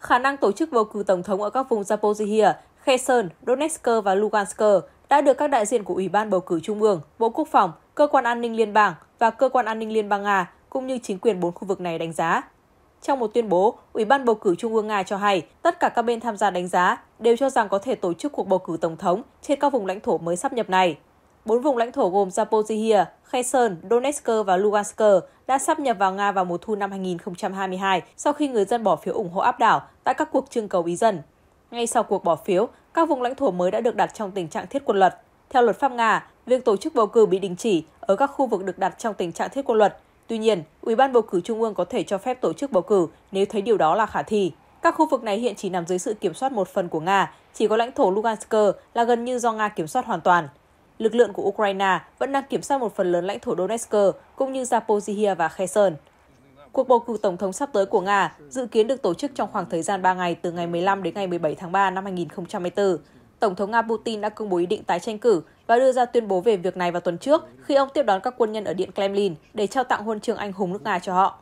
Khả năng tổ chức bầu cử tổng thống ở các vùng Zaporizhia, Kherson, Donetsk và Lugansk đã được các đại diện của Ủy ban Bầu cử Trung ương, Bộ Quốc phòng, Cơ quan An ninh Liên bang và Cơ quan An ninh Liên bang Nga cũng như chính quyền bốn khu vực này đánh giá. Trong một tuyên bố, Ủy ban Bầu cử Trung ương Nga cho hay tất cả các bên tham gia đánh giá đều cho rằng có thể tổ chức cuộc bầu cử tổng thống trên các vùng lãnh thổ mới sắp nhập này. Bốn vùng lãnh thổ gồm Zaporizhia, Kherson, Donetsk và Lugansk đã sắp nhập vào Nga vào mùa thu năm 2022 sau khi người dân bỏ phiếu ủng hộ áp đảo tại các cuộc trưng cầu ý dân. Ngay sau cuộc bỏ phiếu, các vùng lãnh thổ mới đã được đặt trong tình trạng thiết quân luật. Theo luật pháp Nga, việc tổ chức bầu cử bị đình chỉ ở các khu vực được đặt trong tình trạng thiết quân luật. Tuy nhiên, Ủy ban bầu cử Trung ương có thể cho phép tổ chức bầu cử nếu thấy điều đó là khả thi. Các khu vực này hiện chỉ nằm dưới sự kiểm soát một phần của Nga, chỉ có lãnh thổ Lugansk là gần như do Nga kiểm soát hoàn toàn lực lượng của Ukraine vẫn đang kiểm soát một phần lớn lãnh thổ Donetsk cũng như Zaporizhia và Kherson. Cuộc bầu cử tổng thống sắp tới của Nga dự kiến được tổ chức trong khoảng thời gian 3 ngày từ ngày 15 đến ngày 17 tháng 3 năm 2024. Tổng thống Nga Putin đã công bố ý định tái tranh cử và đưa ra tuyên bố về việc này vào tuần trước khi ông tiếp đón các quân nhân ở Điện Kremlin để trao tặng huân chương anh hùng nước Nga cho họ.